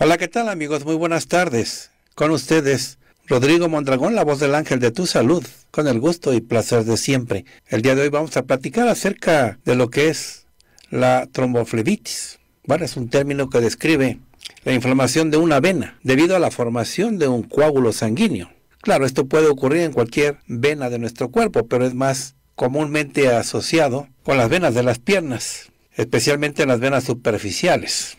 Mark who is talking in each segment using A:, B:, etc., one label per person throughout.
A: Hola, ¿qué tal amigos? Muy buenas tardes. Con ustedes, Rodrigo Mondragón, la voz del ángel de tu salud, con el gusto y placer de siempre. El día de hoy vamos a platicar acerca de lo que es la tromboflebitis. Bueno, es un término que describe la inflamación de una vena debido a la formación de un coágulo sanguíneo. Claro, esto puede ocurrir en cualquier vena de nuestro cuerpo, pero es más comúnmente asociado con las venas de las piernas, especialmente en las venas superficiales.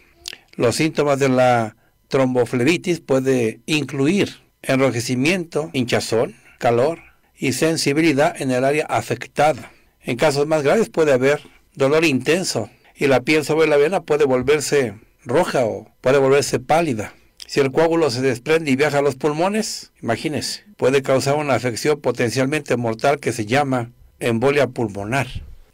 A: Los síntomas de la tromboflebitis puede incluir enrojecimiento, hinchazón, calor y sensibilidad en el área afectada. En casos más graves puede haber dolor intenso y la piel sobre la vena puede volverse roja o puede volverse pálida. Si el coágulo se desprende y viaja a los pulmones, imagínese, puede causar una afección potencialmente mortal que se llama embolia pulmonar.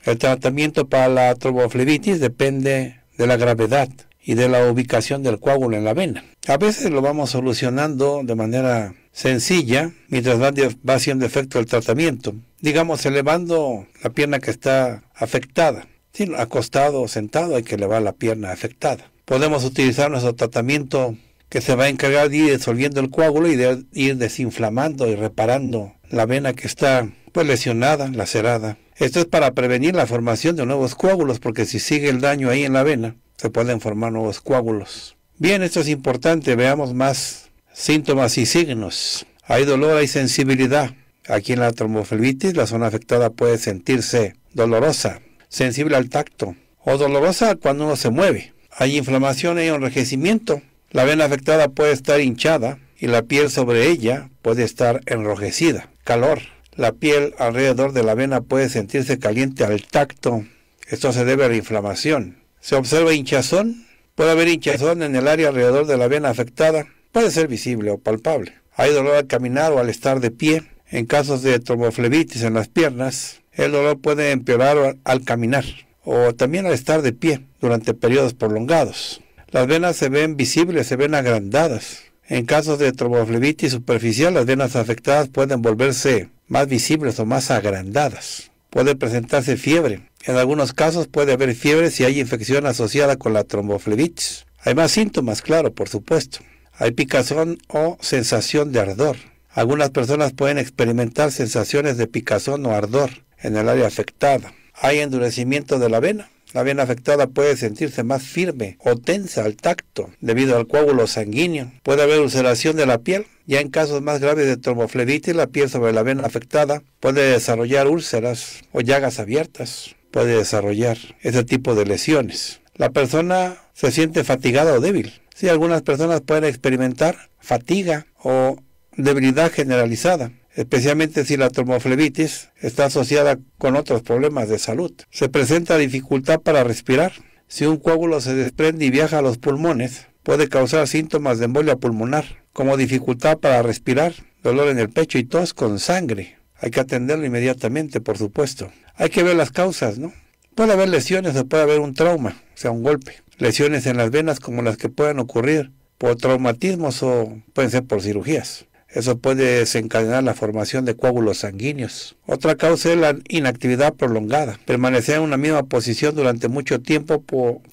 A: El tratamiento para la tromboflebitis depende de la gravedad y de la ubicación del coágulo en la vena. A veces lo vamos solucionando de manera sencilla mientras va haciendo efecto el tratamiento, digamos elevando la pierna que está afectada. Si acostado o sentado hay que elevar la pierna afectada. Podemos utilizar nuestro tratamiento que se va a encargar de ir disolviendo el coágulo y de ir desinflamando y reparando la vena que está pues lesionada, lacerada. Esto es para prevenir la formación de nuevos coágulos porque si sigue el daño ahí en la vena, se pueden formar nuevos coágulos. Bien, esto es importante, veamos más síntomas y signos. Hay dolor, hay sensibilidad. Aquí en la trombofelvitis la zona afectada puede sentirse dolorosa, sensible al tacto o dolorosa cuando uno se mueve. Hay inflamación y enrojecimiento. La vena afectada puede estar hinchada y la piel sobre ella puede estar enrojecida. Calor. La piel alrededor de la vena puede sentirse caliente al tacto. Esto se debe a la inflamación. Se observa hinchazón. Puede haber hinchazón en el área alrededor de la vena afectada. Puede ser visible o palpable. Hay dolor al caminar o al estar de pie. En casos de tromboflebitis en las piernas, el dolor puede empeorar al caminar o también al estar de pie durante periodos prolongados. Las venas se ven visibles, se ven agrandadas. En casos de tromboflebitis superficial, las venas afectadas pueden volverse más visibles o más agrandadas. Puede presentarse fiebre, en algunos casos puede haber fiebre si hay infección asociada con la tromboflevitis. Hay más síntomas, claro, por supuesto. Hay picazón o sensación de ardor. Algunas personas pueden experimentar sensaciones de picazón o ardor en el área afectada. Hay endurecimiento de la vena. La vena afectada puede sentirse más firme o tensa al tacto debido al coágulo sanguíneo. Puede haber ulceración de la piel. Ya en casos más graves de tromboflevitis, la piel sobre la vena afectada puede desarrollar úlceras o llagas abiertas puede desarrollar ese tipo de lesiones. La persona se siente fatigada o débil. Sí, algunas personas pueden experimentar fatiga o debilidad generalizada, especialmente si la tromboflebitis está asociada con otros problemas de salud. Se presenta dificultad para respirar. Si un coágulo se desprende y viaja a los pulmones, puede causar síntomas de embolia pulmonar, como dificultad para respirar, dolor en el pecho y tos con sangre. Hay que atenderlo inmediatamente, por supuesto. Hay que ver las causas, ¿no? Puede haber lesiones o puede haber un trauma, o sea, un golpe. Lesiones en las venas como las que pueden ocurrir por traumatismos o pueden ser por cirugías. Eso puede desencadenar la formación de coágulos sanguíneos. Otra causa es la inactividad prolongada, permanecer en una misma posición durante mucho tiempo,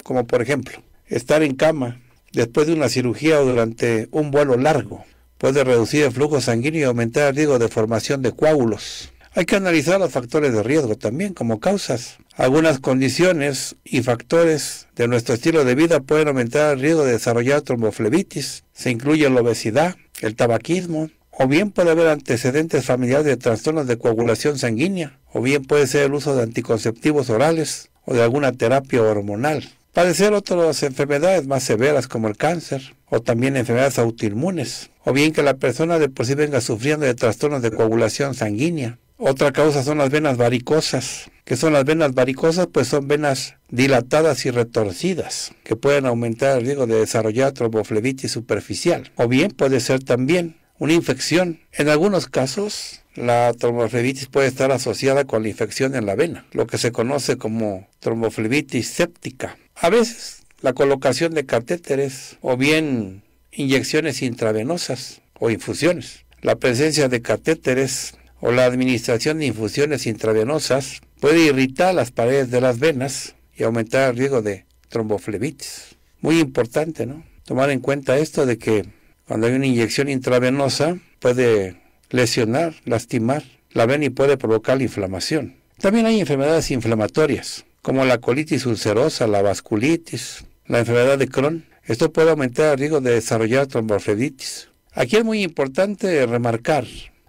A: como por ejemplo estar en cama después de una cirugía o durante un vuelo largo puede reducir el flujo sanguíneo y aumentar el riesgo de formación de coágulos. Hay que analizar los factores de riesgo también como causas. Algunas condiciones y factores de nuestro estilo de vida pueden aumentar el riesgo de desarrollar tromboflebitis. Se incluye la obesidad, el tabaquismo, o bien puede haber antecedentes familiares de trastornos de coagulación sanguínea, o bien puede ser el uso de anticonceptivos orales o de alguna terapia hormonal padecer otras enfermedades más severas como el cáncer o también enfermedades autoinmunes, o bien que la persona de por sí venga sufriendo de trastornos de coagulación sanguínea. Otra causa son las venas varicosas, que son las venas varicosas, pues son venas dilatadas y retorcidas, que pueden aumentar el riesgo de desarrollar tromboflebitis superficial, o bien puede ser también una infección. En algunos casos, la tromboflebitis puede estar asociada con la infección en la vena, lo que se conoce como tromboflebitis séptica. A veces la colocación de catéteres o bien inyecciones intravenosas o infusiones. La presencia de catéteres o la administración de infusiones intravenosas puede irritar las paredes de las venas y aumentar el riesgo de tromboflebitis. Muy importante, ¿no? Tomar en cuenta esto de que cuando hay una inyección intravenosa puede lesionar, lastimar la vena y puede provocar la inflamación. También hay enfermedades inflamatorias como la colitis ulcerosa, la vasculitis, la enfermedad de Crohn. Esto puede aumentar el riesgo de desarrollar trombofreditis. Aquí es muy importante remarcar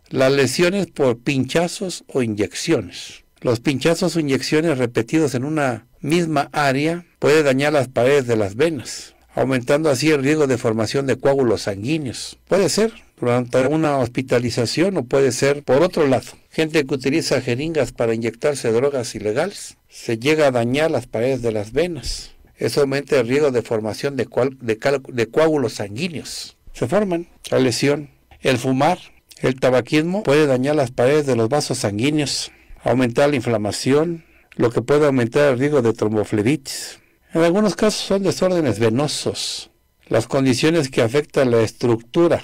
A: las lesiones por pinchazos o inyecciones. Los pinchazos o inyecciones repetidos en una misma área puede dañar las paredes de las venas, aumentando así el riesgo de formación de coágulos sanguíneos. Puede ser una hospitalización o puede ser por otro lado. Gente que utiliza jeringas para inyectarse drogas ilegales. Se llega a dañar las paredes de las venas. Eso aumenta el riesgo de formación de, de coágulos sanguíneos. Se forman la lesión. El fumar, el tabaquismo puede dañar las paredes de los vasos sanguíneos, aumentar la inflamación, lo que puede aumentar el riesgo de tromboflebitis. En algunos casos son desórdenes venosos, las condiciones que afectan la estructura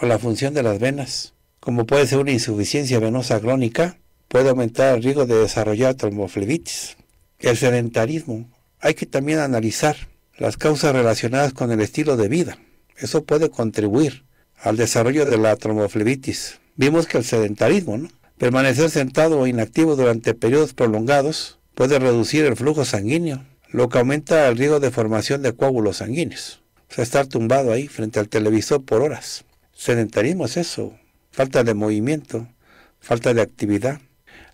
A: o la función de las venas. Como puede ser una insuficiencia venosa crónica, puede aumentar el riesgo de desarrollar tromboflebitis. El sedentarismo. Hay que también analizar las causas relacionadas con el estilo de vida. Eso puede contribuir al desarrollo de la tromboflebitis. Vimos que el sedentarismo, ¿no? permanecer sentado o inactivo durante periodos prolongados puede reducir el flujo sanguíneo, lo que aumenta el riesgo de formación de coágulos sanguíneos. O sea, estar tumbado ahí frente al televisor por horas. Sedentarismo es eso, falta de movimiento, falta de actividad,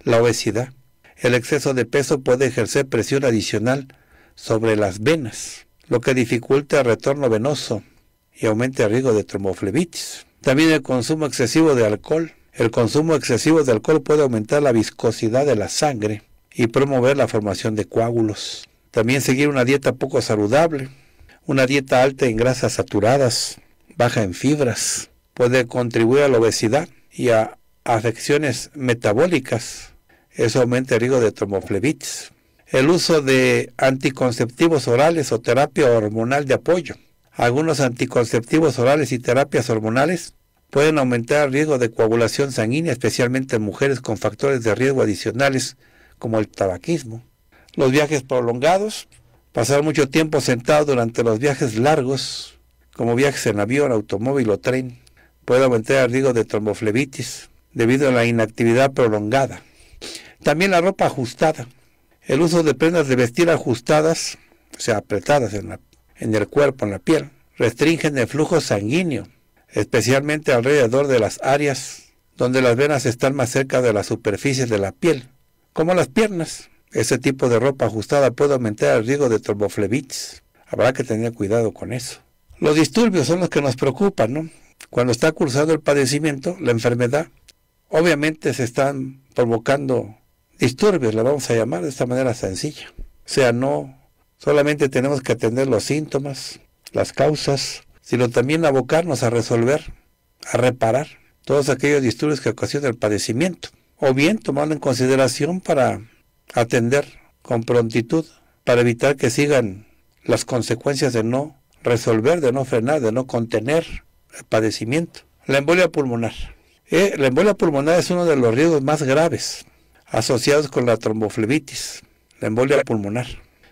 A: la obesidad. El exceso de peso puede ejercer presión adicional sobre las venas, lo que dificulta el retorno venoso y aumenta el riesgo de tromboflebitis. También el consumo excesivo de alcohol. El consumo excesivo de alcohol puede aumentar la viscosidad de la sangre y promover la formación de coágulos. También seguir una dieta poco saludable, una dieta alta en grasas saturadas, baja en fibras, puede contribuir a la obesidad y a afecciones metabólicas. Eso aumenta el riesgo de tromoflevitis. El uso de anticonceptivos orales o terapia hormonal de apoyo. Algunos anticonceptivos orales y terapias hormonales pueden aumentar el riesgo de coagulación sanguínea, especialmente en mujeres con factores de riesgo adicionales como el tabaquismo. Los viajes prolongados, pasar mucho tiempo sentado durante los viajes largos, como viajes en avión, automóvil o tren, puede aumentar el riesgo de tromboflebitis debido a la inactividad prolongada. También la ropa ajustada. El uso de prendas de vestir ajustadas, o sea, apretadas en, el cuerpo, en la piel, restringen el flujo sanguíneo, especialmente alrededor de las áreas donde las venas están más cerca de la superficie de la piel, como las piernas. Ese tipo de ropa ajustada puede aumentar el riesgo de tromboflebitis. Habrá que tener cuidado con eso. Los disturbios son los que nos preocupan, ¿no? Cuando está cursado el padecimiento, la enfermedad, obviamente se están provocando disturbios, la vamos a llamar de esta manera sencilla. O sea, no solamente tenemos que atender los síntomas, las causas, sino también abocarnos a resolver, a reparar todos aquellos disturbios que ocasiona el padecimiento, o bien tomarlo en consideración para atender con prontitud, para evitar que sigan las consecuencias de no resolver, de no frenar, de no contener padecimiento. La embolia pulmonar. Eh, la embolia pulmonar es uno de los riesgos más graves asociados con la tromboflebitis, la embolia pulmonar.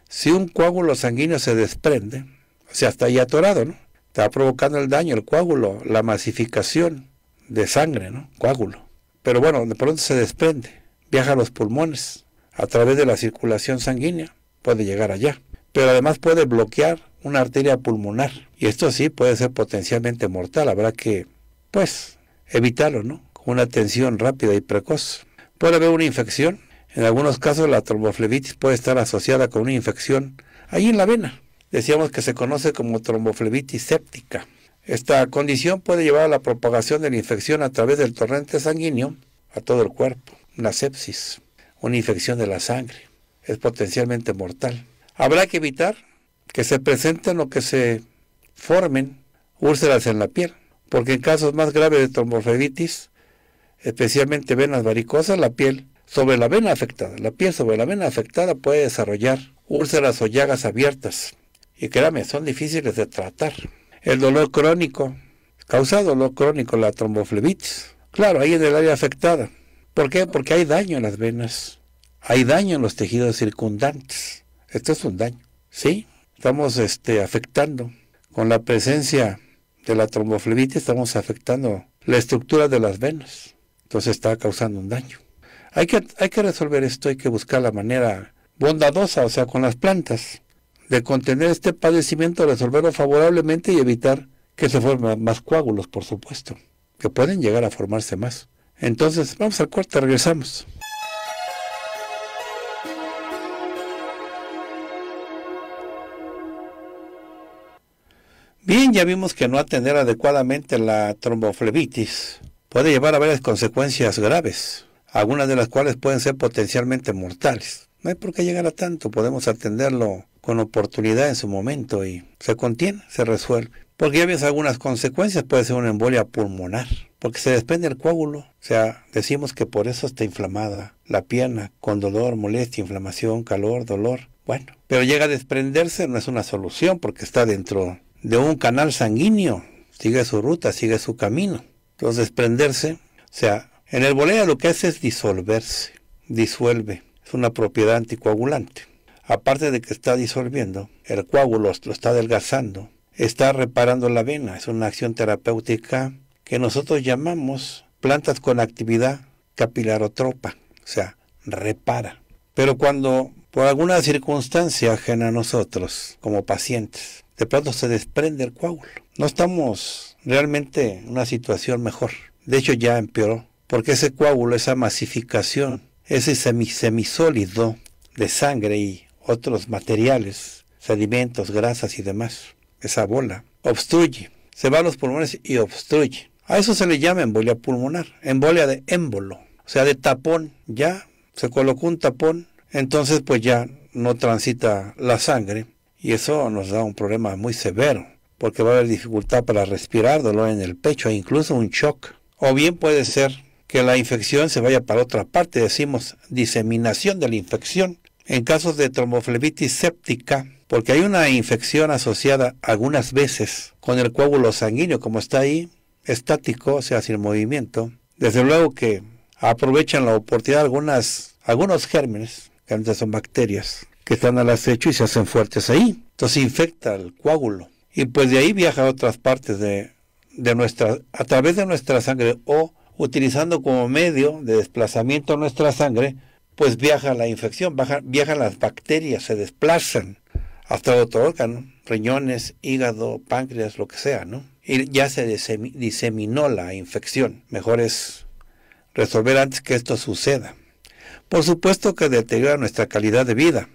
A: Si un coágulo sanguíneo se desprende, o sea, está ahí atorado, ¿no? Está provocando el daño, el coágulo, la masificación de sangre, ¿no? Coágulo. Pero bueno, de pronto se desprende, viaja a los pulmones, a través de la circulación sanguínea, puede llegar allá pero además puede bloquear una arteria pulmonar. Y esto sí puede ser potencialmente mortal. Habrá que, pues, evitarlo, ¿no? Con una atención rápida y precoz. Puede haber una infección. En algunos casos la tromboflebitis puede estar asociada con una infección ahí en la vena. Decíamos que se conoce como tromboflebitis séptica. Esta condición puede llevar a la propagación de la infección a través del torrente sanguíneo a todo el cuerpo. Una sepsis, una infección de la sangre. Es potencialmente mortal. Habrá que evitar que se presenten o que se formen úlceras en la piel, porque en casos más graves de tromboflevitis, especialmente venas varicosas, la piel sobre la vena afectada, la piel sobre la vena afectada puede desarrollar úlceras o llagas abiertas, y créame, son difíciles de tratar. El dolor crónico, causa dolor crónico la tromboflebitis, claro, ahí en el área afectada. ¿Por qué? Porque hay daño en las venas, hay daño en los tejidos circundantes. Esto es un daño, ¿sí? Estamos este, afectando con la presencia de la tromboflebitis, estamos afectando la estructura de las venas. Entonces está causando un daño. Hay que, hay que resolver esto, hay que buscar la manera bondadosa, o sea, con las plantas, de contener este padecimiento, resolverlo favorablemente y evitar que se formen más coágulos, por supuesto, que pueden llegar a formarse más. Entonces, vamos al cuarto, regresamos. Bien, ya vimos que no atender adecuadamente la tromboflebitis puede llevar a varias consecuencias graves, algunas de las cuales pueden ser potencialmente mortales. No hay por qué llegar a tanto, podemos atenderlo con oportunidad en su momento y se contiene, se resuelve. Porque ya ves algunas consecuencias, puede ser una embolia pulmonar, porque se desprende el coágulo. O sea, decimos que por eso está inflamada la pierna, con dolor, molestia, inflamación, calor, dolor. Bueno, pero llega a desprenderse, no es una solución porque está dentro de un canal sanguíneo, sigue su ruta, sigue su camino. Entonces, desprenderse, o sea, en el bolea lo que hace es disolverse, disuelve, es una propiedad anticoagulante. Aparte de que está disolviendo, el coágulo lo está adelgazando, está reparando la vena, es una acción terapéutica que nosotros llamamos plantas con actividad capilarotropa, o sea, repara. Pero cuando por alguna circunstancia ajena a nosotros, como pacientes, de pronto se desprende el coágulo. No estamos realmente en una situación mejor. De hecho, ya empeoró, porque ese coágulo, esa masificación, ese semisólido de sangre y otros materiales, ...sedimentos, grasas y demás, esa bola, obstruye, se va a los pulmones y obstruye. A eso se le llama embolia pulmonar, embolia de émbolo, o sea, de tapón, ya se colocó un tapón, entonces pues ya no transita la sangre y eso nos da un problema muy severo, porque va a haber dificultad para respirar, dolor en el pecho e incluso un shock. O bien puede ser que la infección se vaya para otra parte, decimos diseminación de la infección. En casos de tromboflebitis séptica, porque hay una infección asociada algunas veces con el coágulo sanguíneo, como está ahí, estático, o sea, sin movimiento. Desde luego que aprovechan la oportunidad algunos gérmenes, que son bacterias, que están al acecho y se hacen fuertes ahí. Entonces infecta el coágulo. Y pues de ahí viaja a otras partes de, nuestra, a través de nuestra sangre o utilizando como medio de desplazamiento nuestra sangre, pues viaja la infección, viajan las bacterias, se desplazan hasta otro órgano, riñones, hígado, páncreas, lo que sea, ¿no? Y ya se diseminó la infección. Mejor es resolver antes que esto suceda. Por supuesto que deteriora nuestra calidad de vida,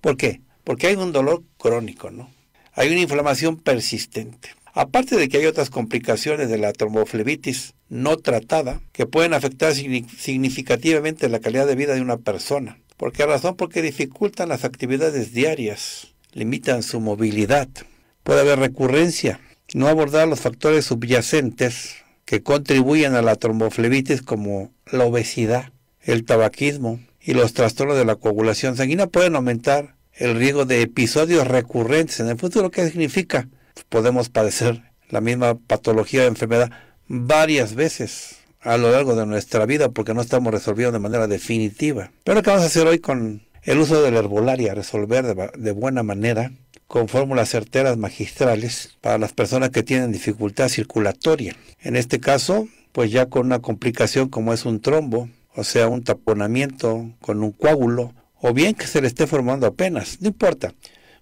A: ¿Por qué? Porque hay un dolor crónico, ¿no? Hay una inflamación persistente. Aparte de que hay otras complicaciones de la tromboflebitis no tratada que pueden afectar significativamente la calidad de vida de una persona. ¿Por qué razón? Porque dificultan las actividades diarias, limitan su movilidad. Puede haber recurrencia. No abordar los factores subyacentes que contribuyen a la tromboflebitis como la obesidad, el tabaquismo, y los trastornos de la coagulación sanguínea pueden aumentar el riesgo de episodios recurrentes en el futuro. ¿Qué significa? podemos padecer la misma patología o enfermedad varias veces a lo largo de nuestra vida porque no estamos resolviendo de manera definitiva. Pero ¿qué vamos a hacer hoy con el uso de la herbolaria? Resolver de buena manera con fórmulas certeras magistrales para las personas que tienen dificultad circulatoria. En este caso, pues ya con una complicación como es un trombo, o sea, un taponamiento con un coágulo, o bien que se le esté formando apenas, no importa.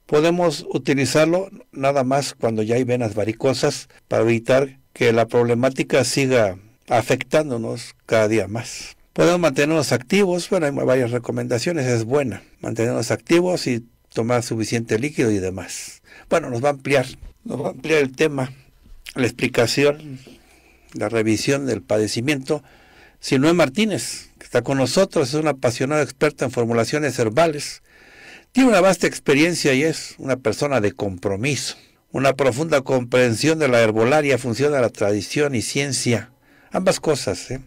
A: Podemos utilizarlo nada más cuando ya hay venas varicosas para evitar que la problemática siga afectándonos cada día más. Podemos mantenernos activos, bueno, hay varias recomendaciones, es buena. Mantenernos activos y tomar suficiente líquido y demás. Bueno, nos va a ampliar, nos va a ampliar el tema, la explicación, la revisión del padecimiento Silué Martínez, que está con nosotros, es una apasionada experta en formulaciones herbales. Tiene una vasta experiencia y es una persona de compromiso. Una profunda comprensión de la herbolaria funciona la tradición y ciencia. Ambas cosas, ¿eh?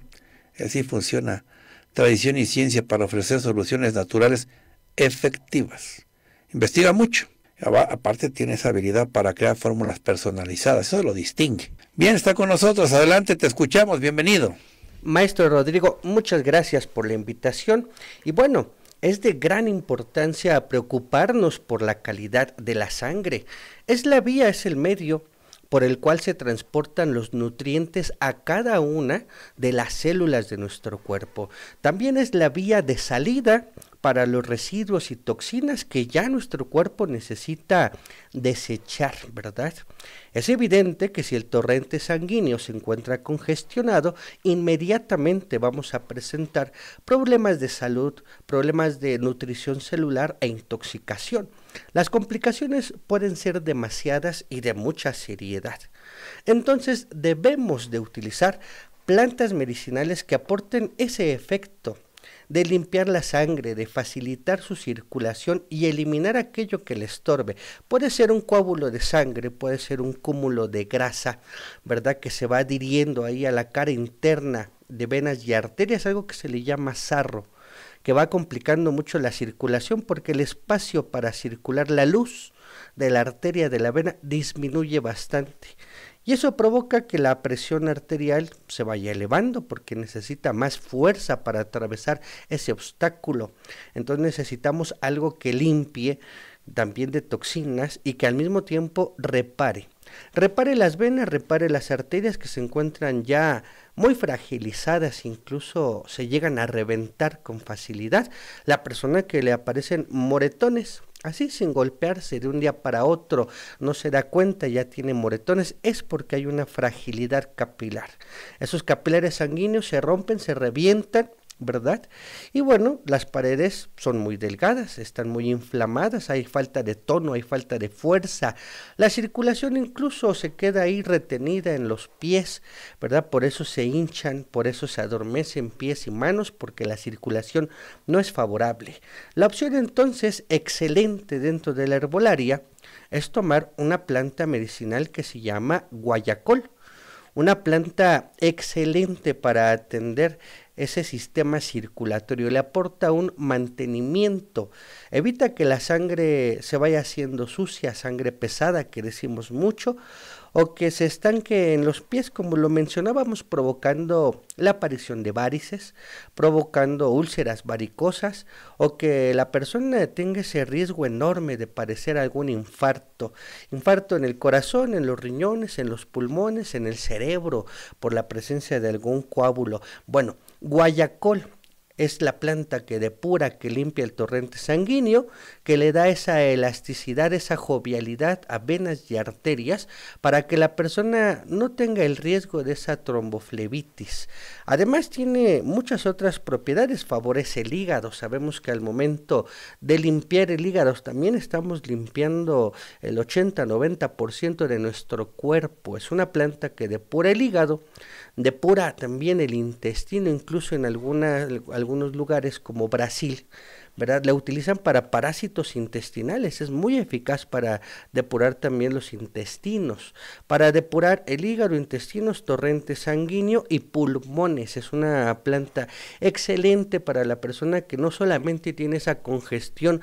A: Así funciona tradición y ciencia para ofrecer soluciones naturales efectivas. Investiga mucho. Aparte tiene esa habilidad para crear fórmulas personalizadas. Eso lo distingue. Bien, está con nosotros. Adelante, te
B: escuchamos. Bienvenido. Maestro Rodrigo, muchas gracias por la invitación y bueno, es de gran importancia preocuparnos por la calidad de la sangre. Es la vía, es el medio por el cual se transportan los nutrientes a cada una de las células de nuestro cuerpo. También es la vía de salida para los residuos y toxinas que ya nuestro cuerpo necesita desechar, ¿verdad? Es evidente que si el torrente sanguíneo se encuentra congestionado, inmediatamente vamos a presentar problemas de salud, problemas de nutrición celular e intoxicación. Las complicaciones pueden ser demasiadas y de mucha seriedad. Entonces debemos de utilizar plantas medicinales que aporten ese efecto de limpiar la sangre, de facilitar su circulación y eliminar aquello que le estorbe. Puede ser un coágulo de sangre, puede ser un cúmulo de grasa, ¿verdad? Que se va adhiriendo ahí a la cara interna de venas y arterias, algo que se le llama sarro que va complicando mucho la circulación porque el espacio para circular la luz de la arteria de la vena disminuye bastante y eso provoca que la presión arterial se vaya elevando porque necesita más fuerza para atravesar ese obstáculo. Entonces necesitamos algo que limpie también de toxinas y que al mismo tiempo repare. Repare las venas, repare las arterias que se encuentran ya muy fragilizadas, incluso se llegan a reventar con facilidad. La persona que le aparecen moretones, Así sin golpearse de un día para otro, no se da cuenta, ya tiene moretones, es porque hay una fragilidad capilar. Esos capilares sanguíneos se rompen, se revientan ¿verdad? Y bueno, las paredes son muy delgadas, están muy inflamadas, hay falta de tono, hay falta de fuerza. La circulación incluso se queda ahí retenida en los pies, ¿verdad? Por eso se hinchan, por eso se adormecen pies y manos, porque la circulación no es favorable. La opción entonces excelente dentro de la herbolaria es tomar una planta medicinal que se llama guayacol. Una planta excelente para atender ese sistema circulatorio, le aporta un mantenimiento, evita que la sangre se vaya haciendo sucia, sangre pesada, que decimos mucho, o que se estanque en los pies, como lo mencionábamos, provocando la aparición de varices, provocando úlceras varicosas, o que la persona tenga ese riesgo enorme de padecer algún infarto, infarto en el corazón, en los riñones, en los pulmones, en el cerebro, por la presencia de algún coágulo. Bueno, guayacol es la planta que depura, que limpia el torrente sanguíneo, que le da esa elasticidad, esa jovialidad a venas y arterias para que la persona no tenga el riesgo de esa tromboflebitis. Además tiene muchas otras propiedades, favorece el hígado, sabemos que al momento de limpiar el hígado también estamos limpiando el 80-90% de nuestro cuerpo, es una planta que depura el hígado, depura también el intestino, incluso en alguna algunos lugares como Brasil, ¿verdad? La utilizan para parásitos intestinales, es muy eficaz para depurar también los intestinos, para depurar el hígado, intestinos, torrente sanguíneo y pulmones. Es una planta excelente para la persona que no solamente tiene esa congestión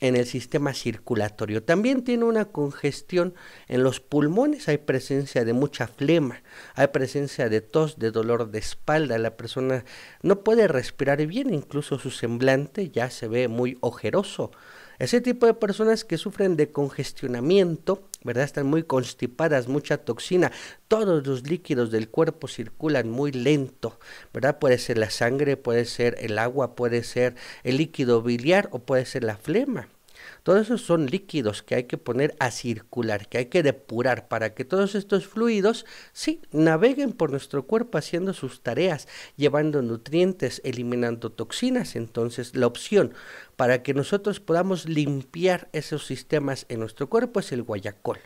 B: en el sistema circulatorio. También tiene una congestión en los pulmones, hay presencia de mucha flema, hay presencia de tos, de dolor de espalda, la persona no puede respirar bien, incluso su semblante ya se ve muy ojeroso. Ese tipo de personas que sufren de congestionamiento ¿verdad? Están muy constipadas, mucha toxina. Todos los líquidos del cuerpo circulan muy lento, ¿verdad? Puede ser la sangre, puede ser el agua, puede ser el líquido biliar o puede ser la flema. Todos esos son líquidos que hay que poner a circular, que hay que depurar para que todos estos fluidos, sí, naveguen por nuestro cuerpo haciendo sus tareas, llevando nutrientes, eliminando toxinas. Entonces, la opción para que nosotros podamos limpiar esos sistemas en nuestro cuerpo es el guayacol.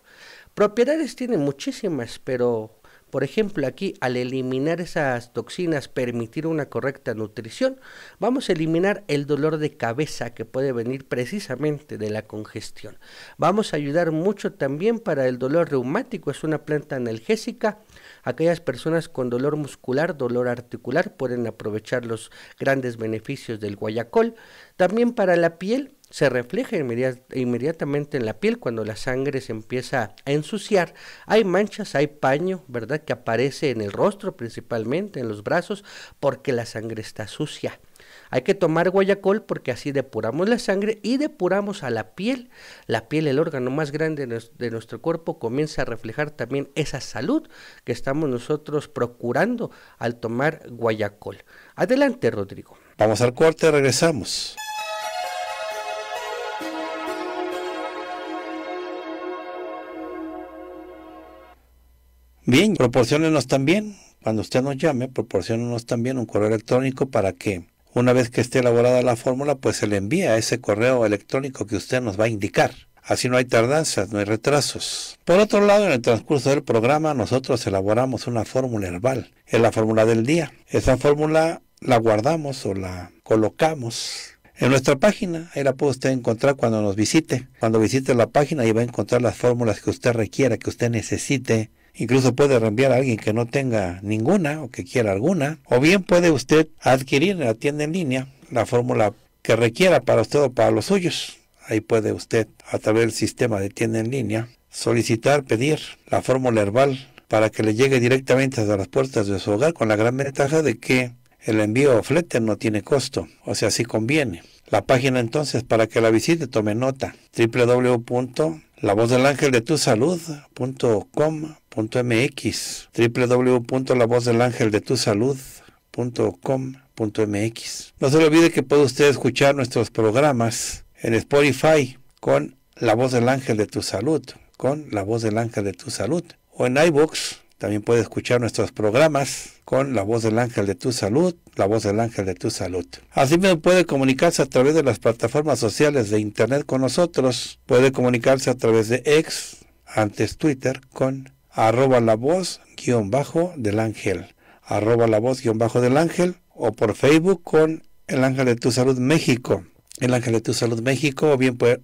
B: Propiedades tiene muchísimas, pero por ejemplo, aquí al eliminar esas toxinas, permitir una correcta nutrición, vamos a eliminar el dolor de cabeza que puede venir precisamente de la congestión. Vamos a ayudar mucho también para el dolor reumático, es una planta analgésica. Aquellas personas con dolor muscular, dolor articular pueden aprovechar los grandes beneficios del guayacol. También para la piel, se refleja inmediatamente en la piel cuando la sangre se empieza a ensuciar. Hay manchas, hay paño, ¿verdad? Que aparece en el rostro principalmente, en los brazos, porque la sangre está sucia. Hay que tomar guayacol porque así depuramos la sangre y depuramos a la piel. La piel, el órgano más grande de nuestro cuerpo, comienza a reflejar también esa salud que estamos nosotros procurando al tomar guayacol. Adelante, Rodrigo. Vamos al corte, regresamos.
A: Bien, proporcionenos también, cuando usted nos llame, proporcionenos también un correo electrónico para que una vez que esté elaborada la fórmula, pues se le envía a ese correo electrónico que usted nos va a indicar. Así no hay tardanzas, no hay retrasos. Por otro lado, en el transcurso del programa nosotros elaboramos una fórmula herbal, es la fórmula del día. Esa fórmula la guardamos o la colocamos en nuestra página. Ahí la puede usted encontrar cuando nos visite. Cuando visite la página ahí va a encontrar las fórmulas que usted requiera, que usted necesite Incluso puede reenviar a alguien que no tenga ninguna o que quiera alguna. O bien puede usted adquirir en la tienda en línea la fórmula que requiera para usted o para los suyos. Ahí puede usted, a través del sistema de tienda en línea, solicitar, pedir la fórmula herbal para que le llegue directamente hasta las puertas de su hogar con la gran ventaja de que el envío o flete no tiene costo, o sea, si conviene. La página entonces para que la visite tome nota www.lavozdelangeldetusalud.com .mx, www.lavozdelangeldetusalud.com.mx. No se le olvide que puede usted escuchar nuestros programas en Spotify con La Voz del Ángel de tu Salud, con La Voz del Ángel de tu Salud, o en iVoox, También puede escuchar nuestros programas con La Voz del Ángel de tu Salud, La Voz del Ángel de tu Salud. Así mismo puede comunicarse a través de las plataformas sociales de Internet con nosotros. Puede comunicarse a través de X, antes Twitter, con arroba la voz guión bajo del ángel, arroba la voz guión bajo del ángel o por Facebook con el ángel de tu salud México, el ángel de tu salud México o bien puede,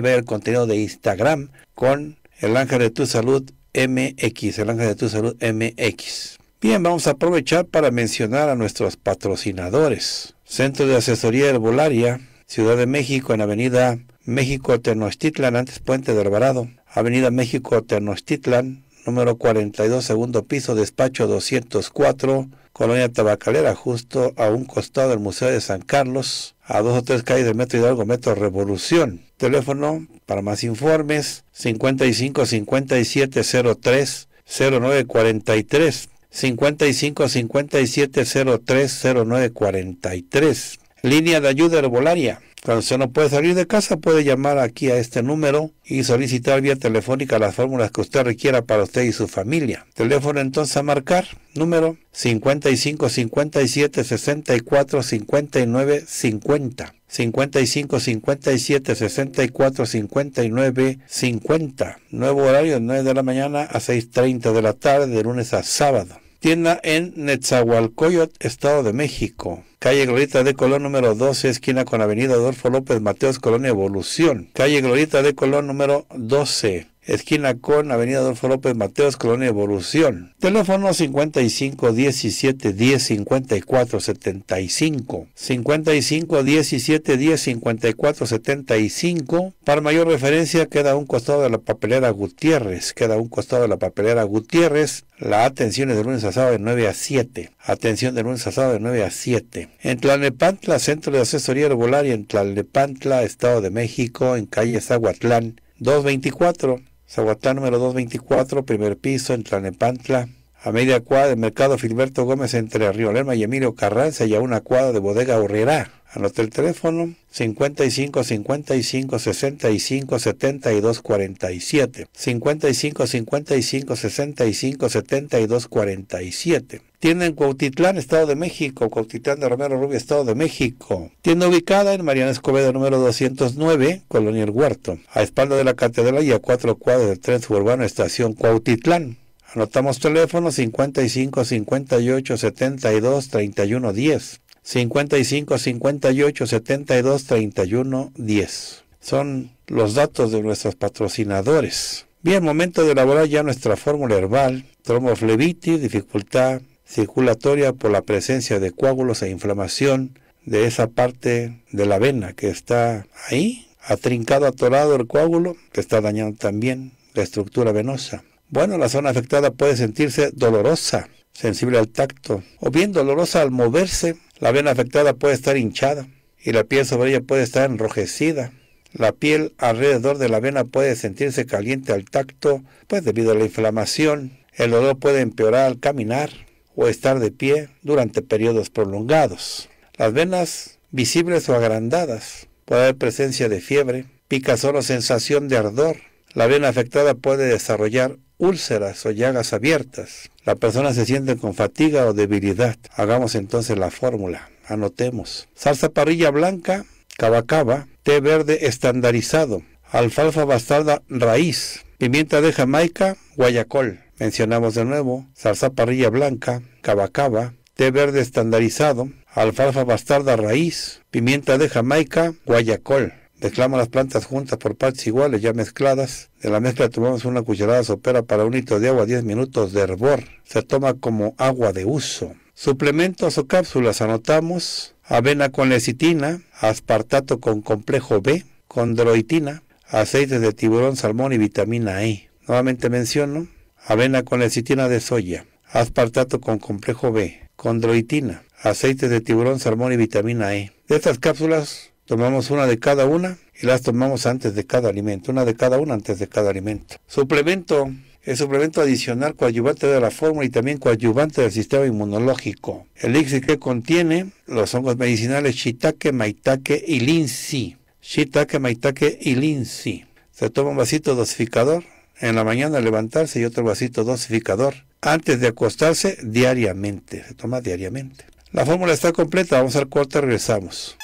A: ver el contenido de Instagram con el ángel de tu salud MX, el ángel de tu salud MX. Bien, vamos a aprovechar para mencionar a nuestros patrocinadores. Centro de Asesoría Herbolaria, Ciudad de México, en Avenida México Tenochtitlan, antes Puente del Alvarado. Avenida México Tenochtitlan, número 42, segundo piso, despacho 204, Colonia Tabacalera, justo a un costado del Museo de San Carlos, a dos o tres calles de Metro Hidalgo, Metro Revolución. Teléfono para más informes 55 57 03 0943 55 57 03 0943. Línea de ayuda herbolaria cuando usted no puede salir de casa, puede llamar aquí a este número y solicitar vía telefónica las fórmulas que usted requiera para usted y su familia. Teléfono entonces a marcar, número 55 57 64 59 50. 55 57 64 59 50. Nuevo horario 9 de la mañana a 6.30 de la tarde, de lunes a sábado. Tienda en Netzahualcoyot, Estado de México. Calle Glorita de Colón número 12, esquina con Avenida Adolfo López Mateos, Colonia Evolución. Calle Glorita de Colón número 12 esquina con Avenida Adolfo López Mateos, Colonia Evolución. Teléfono 55 17 10 54 75. 55 17 10 54 75. Para mayor referencia, queda un costado de la papelera Gutiérrez. Queda un costado de la papelera Gutiérrez. La atención es de lunes a sábado de 9 a 7. Atención de lunes a sábado de 9 a 7. En Tlalnepantla, Centro de Asesoría Herbolaria en Tlalnepantla, Estado de México, en calle Zaguatlán, 224. Zahuatlán número 224, primer piso en Tlanepantla a media cuadra del mercado Filiberto Gómez entre Río Lerma y Emilio Carranza y a una cuadra de bodega Urrera. Anota el teléfono 55 55 65 72 47. 55 55 65 72 47. Tienda en Cuautitlán, Estado de México. Cuautitlán de Romero Rubio, Estado de México. Tienda ubicada en Mariana Escobedo, número 209, Colonia El Huerto. A espalda de la catedral y a cuatro cuadras del tren suburbano, Estación Cuautitlán. Anotamos teléfono 55 58 72 31 10. 55 58 72 31 10. Son los datos de nuestros patrocinadores. Bien, momento de elaborar ya nuestra fórmula herbal. Tromoflebitis, dificultad circulatoria por la presencia de coágulos e inflamación de esa parte de la vena que está ahí, atrincado, atorado el coágulo, que está dañando también la estructura venosa. Bueno, la zona afectada puede sentirse dolorosa, sensible al tacto, o bien dolorosa al moverse. La vena afectada puede estar hinchada y la piel sobre ella puede estar enrojecida. La piel alrededor de la vena puede sentirse caliente al tacto, pues debido a la inflamación, el dolor puede empeorar al caminar o estar de pie durante periodos prolongados. Las venas visibles o agrandadas puede haber presencia de fiebre, picazón o sensación de ardor. La vena afectada puede desarrollar úlceras o llagas abiertas. La persona se siente con fatiga o debilidad. Hagamos entonces la fórmula. Anotemos. Salsa parrilla blanca, cabacaba, té verde estandarizado, alfalfa bastarda raíz, pimienta de Jamaica, guayacol. Mencionamos de nuevo, salsa parrilla blanca, cabacaba, té verde estandarizado, alfalfa bastarda raíz, pimienta de Jamaica, guayacol. Mezclamos las plantas juntas por partes iguales, ya mezcladas. De la mezcla tomamos una cucharada sopera para un litro de agua, 10 minutos de hervor. Se toma como agua de uso. Suplementos o cápsulas anotamos avena con lecitina, aspartato con complejo B, condroitina, aceites de tiburón, salmón y vitamina E. Nuevamente menciono avena con lecitina de soya, aspartato con complejo B, condroitina, aceites de tiburón, salmón y vitamina E. De estas cápsulas Tomamos una de cada una y las tomamos antes de cada alimento, una de cada una antes de cada alimento. Suplemento, el suplemento adicional coadyuvante de la fórmula y también coadyuvante del sistema inmunológico. El ICSI que contiene los hongos medicinales shiitake, maitake y linsi. Shiitake, maitake y linsi. Se toma un vasito dosificador en la mañana al levantarse y otro vasito dosificador antes de acostarse diariamente. Se toma diariamente. La fórmula está completa, vamos al y regresamos.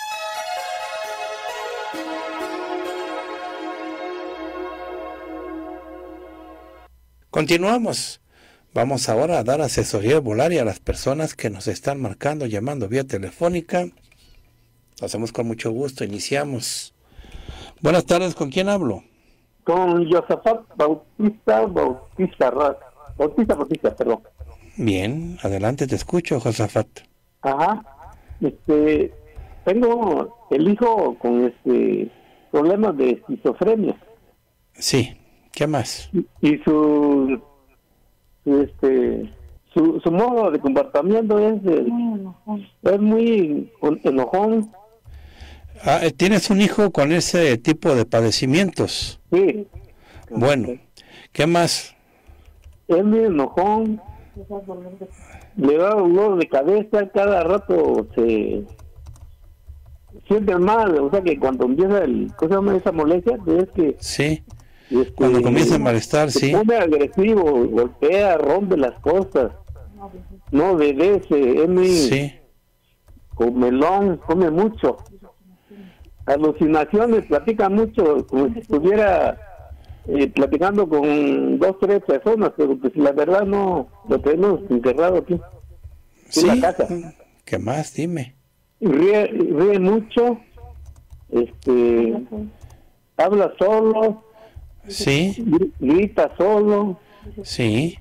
A: Continuamos. Vamos ahora a dar asesoría volaria a las personas que nos están marcando, llamando vía telefónica. Lo hacemos con mucho gusto,
C: iniciamos. Buenas tardes, ¿con quién hablo? Con Josafat Bautista Bautista Bautista Bautista, perdón.
A: Bien, adelante, te escucho, Josafat.
C: Ajá. Este, tengo el hijo con este problema de esquizofrenia.
A: Sí. ¿Qué más?
C: Y, su, este su, su modo de comportamiento es eh, es muy enojón.
A: Ah, eh, ¿Tienes un hijo con ese tipo de padecimientos? Sí. Bueno,
C: ¿qué más? Es muy enojón. Le da dolor de cabeza, cada rato se siente mal, o sea que cuando empieza el, cosa esa molestia, es que sí.
A: Este, Cuando comienza a malestar, sí.
C: agresivo, golpea, rompe las cosas. No bebe es muy sí. comelón, come mucho. Alucinaciones, platica mucho, como si estuviera eh, platicando con dos, tres personas, pero si pues, la verdad no lo tenemos enterrado aquí. Sí, en la casa.
A: ¿Qué más? Dime.
C: Ríe, ríe mucho, este, habla solo, Sí. Grita solo. Sí.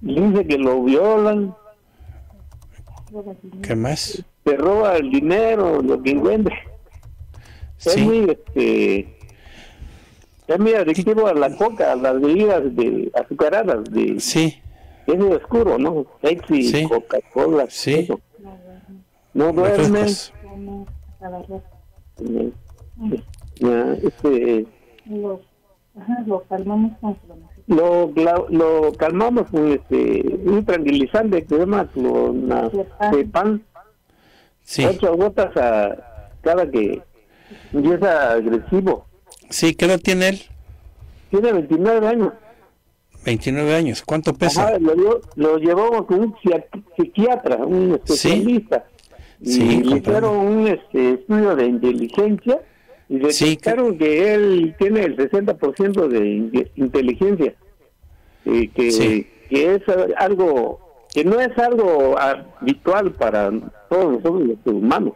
C: Dice que lo violan. ¿Qué más? Te roba el dinero, lo que encuentre. Sí. Es muy, este, es muy adictivo a la coca, a las bebidas de azucaradas. De, sí. Es muy oscuro, ¿no? Pepsi, sí. Coca-Cola. Sí. Eso. No duermes. No, eh, este,
D: lo calmamos con
C: lo, calmamos con pues, este, un tranquilizante que se llama pan Ocho gotas a cada que empieza agresivo. Sí, ¿qué edad tiene él? Tiene 29 años. 29 años, ¿cuánto pesa? lo, lo, llevamos con un psiquiatra, un especialista. y le hicieron un este, estudio de inteligencia y que... él tiene el 60% de inteligencia, que, que es algo que no es algo habitual para todos nosotros los humanos,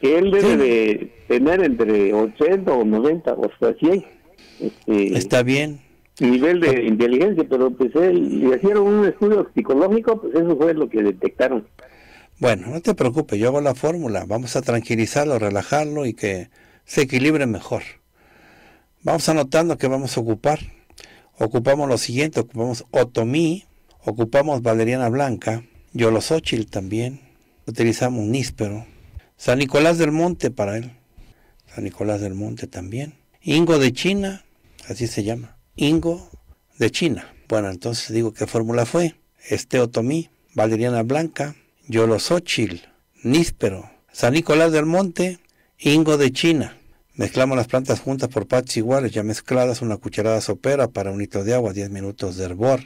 C: que él debe tener entre 80 o 90 o hasta este, 100. Está bien. Nivel de ah. inteligencia, pero pues él, le hicieron un estudio psicológico, pues eso fue lo que detectaron.
A: Bueno, no te preocupes, yo hago la fórmula, vamos a tranquilizarlo, relajarlo y que se equilibre mejor. Vamos anotando que vamos a ocupar. Ocupamos lo siguiente, ocupamos Otomí, ocupamos Valeriana Blanca, Yolosóchil también, utilizamos Níspero, San Nicolás del Monte para él, San Nicolás del Monte también, Ingo de China, así se llama, Ingo de China. Bueno, entonces digo qué fórmula fue. Este Otomí, Valeriana Blanca, Yolosóchil, Níspero, San Nicolás del Monte Ingo de China. Mezclamos las plantas juntas por partes iguales, ya mezcladas, una cucharada sopera para un litro de agua, 10 minutos de hervor.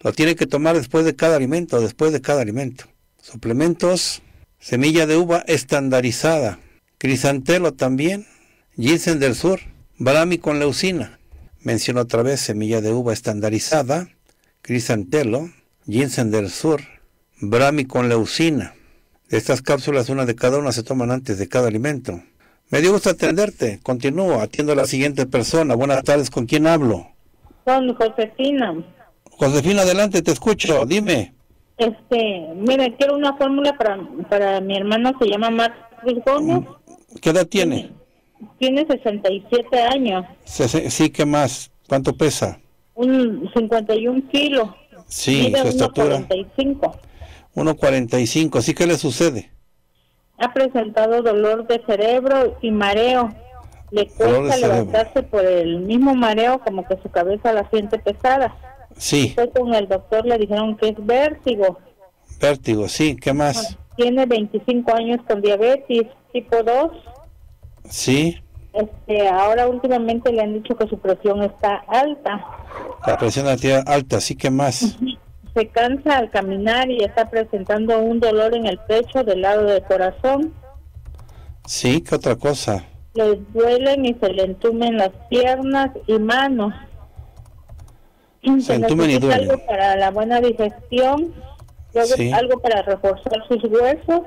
A: Lo tiene que tomar después de cada alimento, después de cada alimento. Suplementos, semilla de uva estandarizada, crisantelo también, ginseng del sur, brami con leucina. Menciono otra vez semilla de uva estandarizada, crisantelo, ginseng del sur, brami con leucina. De estas cápsulas, una de cada una se toman antes de cada alimento. Me dio gusto atenderte. Continúo, atiendo a la siguiente persona. Buenas tardes, ¿con quién hablo?
D: Con Josefina.
A: Josefina, adelante, te escucho, dime.
D: Este, quiero una fórmula para, para mi hermano, se llama Marcos mm,
A: ¿Qué edad tiene?
D: Tiene 67 años.
A: sí, ¿qué más? ¿Cuánto pesa?
D: Un 51 kilos. Sí, su estatura. 1,45.
A: 1,45, ¿sí qué le sucede?
D: Ha presentado dolor de cerebro y mareo. Le cuesta levantarse por el mismo mareo, como que su cabeza la siente pesada. Sí. Fue con el doctor, le dijeron que es vértigo.
A: Vértigo, sí, ¿qué más?
D: Tiene 25 años con diabetes tipo 2. Sí. Este, ahora últimamente le han dicho que su presión está alta.
A: La presión está alta, sí, ¿qué más?
D: se cansa al caminar y está presentando un dolor en el pecho del lado del corazón.
A: Sí, ¿qué otra cosa?
D: Le duelen y se le entumen las piernas y manos. Se, entumen y duelen. Algo para la buena digestión, algo para reforzar sus huesos,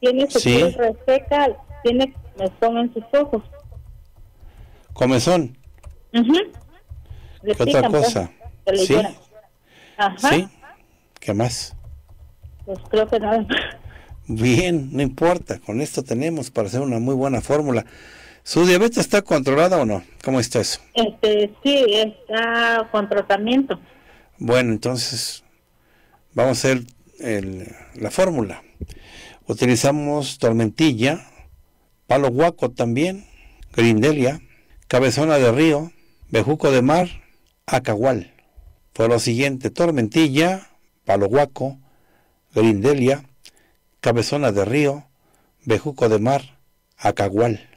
D: tiene su piel reseca, tiene comezón en sus ojos.
A: ¿Comezón?
D: Uh ¿Qué otra pues, cosa? sí. Ajá. ¿Sí? ¿Qué más? Pues creo que nada.
A: Bien, no importa, con esto tenemos para hacer una muy buena fórmula. ¿Su diabetes está controlada o no? ¿Cómo está eso?
D: Este, sí, está con tratamiento.
A: Bueno, entonces vamos a hacer la fórmula. Utilizamos tormentilla, palo guaco también, grindelia, cabezona de río, bejuco de mar, acahual. Por lo siguiente, tormentilla, Palo Huaco, Grindelia, Cabezona de Río, Bejuco de Mar, Acagual.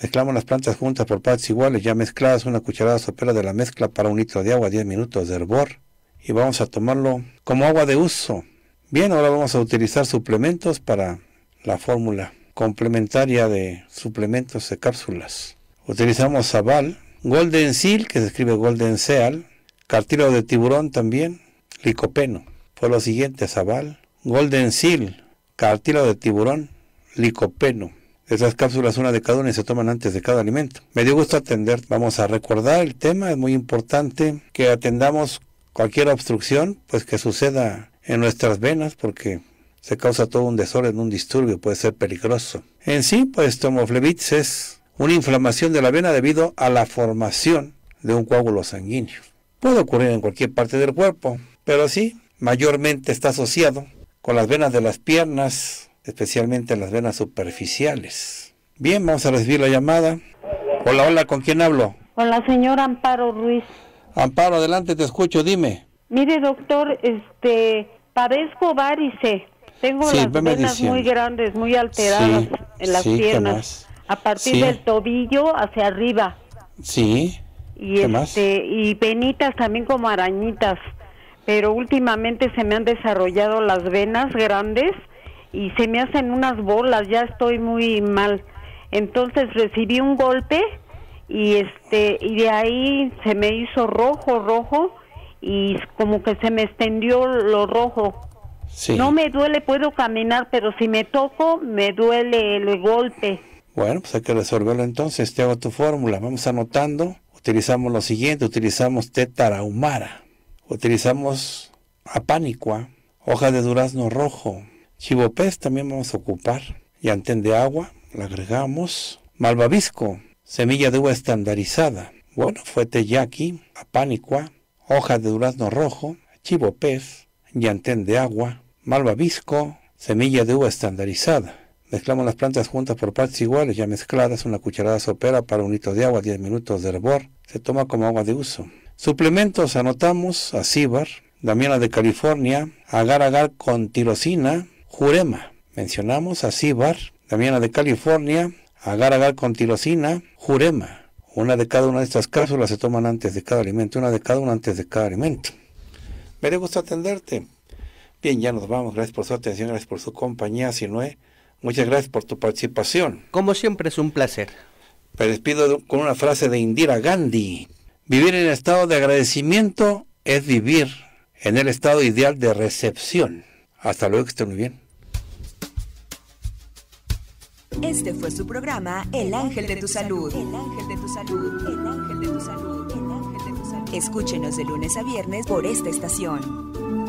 A: Mezclamos las plantas juntas por partes iguales, ya mezcladas, una cucharada sopera de la mezcla para un litro de agua, 10 minutos de hervor. Y vamos a tomarlo como agua de uso. Bien, ahora vamos a utilizar suplementos para la fórmula complementaria de suplementos de cápsulas. Utilizamos Zabal, Golden Seal, que se escribe Golden Seal, cartílago de tiburón también, licopeno fue lo siguiente, Zaval, Golden Seal, cartílago de tiburón, licopeno. Esas cápsulas, una de cada una, y se toman antes de cada alimento. Me dio gusto atender. Vamos a recordar el tema, es muy importante que atendamos cualquier obstrucción, pues que suceda en nuestras venas, porque se causa todo un desorden, un disturbio, puede ser peligroso. En sí, pues tomoflebitis es una inflamación de la vena debido a la formación de un coágulo sanguíneo. Puede ocurrir en cualquier parte del cuerpo, pero sí, mayormente está asociado con las venas de las piernas, especialmente las venas superficiales. Bien, vamos a recibir la llamada. Hola, hola, ¿con quién hablo?
D: Con la señora Amparo Ruiz.
A: Amparo, adelante, te escucho, dime.
D: Mire, doctor, este, padezco varice. Tengo las venas muy grandes, muy alteradas en las piernas. A partir del tobillo hacia arriba. Sí. Y más? Este, y venitas también como arañitas pero últimamente se me han desarrollado las venas grandes y se me hacen unas bolas, ya estoy muy mal. Entonces recibí un golpe y este y de ahí se me hizo rojo, rojo y como que se me extendió lo rojo. Sí. No me duele, puedo caminar, pero si me toco me duele el golpe.
A: Bueno, pues hay que resolverlo entonces. Te hago tu fórmula. Vamos anotando. Utilizamos lo siguiente, utilizamos tetara Utilizamos apánicua, hoja de durazno rojo, chivopez también vamos a ocupar, yantén de agua, la agregamos, malvavisco, semilla de uva estandarizada, bueno, fue teyaki, apánicua, hoja de durazno rojo, chivopez yantén de agua, malvavisco, semilla de uva estandarizada. Mezclamos las plantas juntas por partes iguales, ya mezcladas, una cucharada sopera para un litro de agua, 10 minutos de hervor. Se toma como agua de uso. Suplementos anotamos a Damiana de California, Agar Agar con tirosina, Jurema. Mencionamos a Damiana de California, Agar Agar con tirosina, Jurema. Una de cada una de estas cápsulas se toman antes de cada alimento, una de cada una antes de cada alimento. Me da gusto atenderte. Bien, ya nos vamos. Gracias por su atención, gracias por su compañía, Sinue. Muchas gracias por tu participación. Como siempre es un placer. Me despido con una frase de Indira Gandhi. Vivir en estado de agradecimiento es vivir en el estado ideal de recepción. Hasta luego, que estén muy bien.
D: Este fue su programa El Ángel de tu Salud. El de tu Salud. El Ángel de tu Salud. Escúchenos de lunes a viernes por esta estación.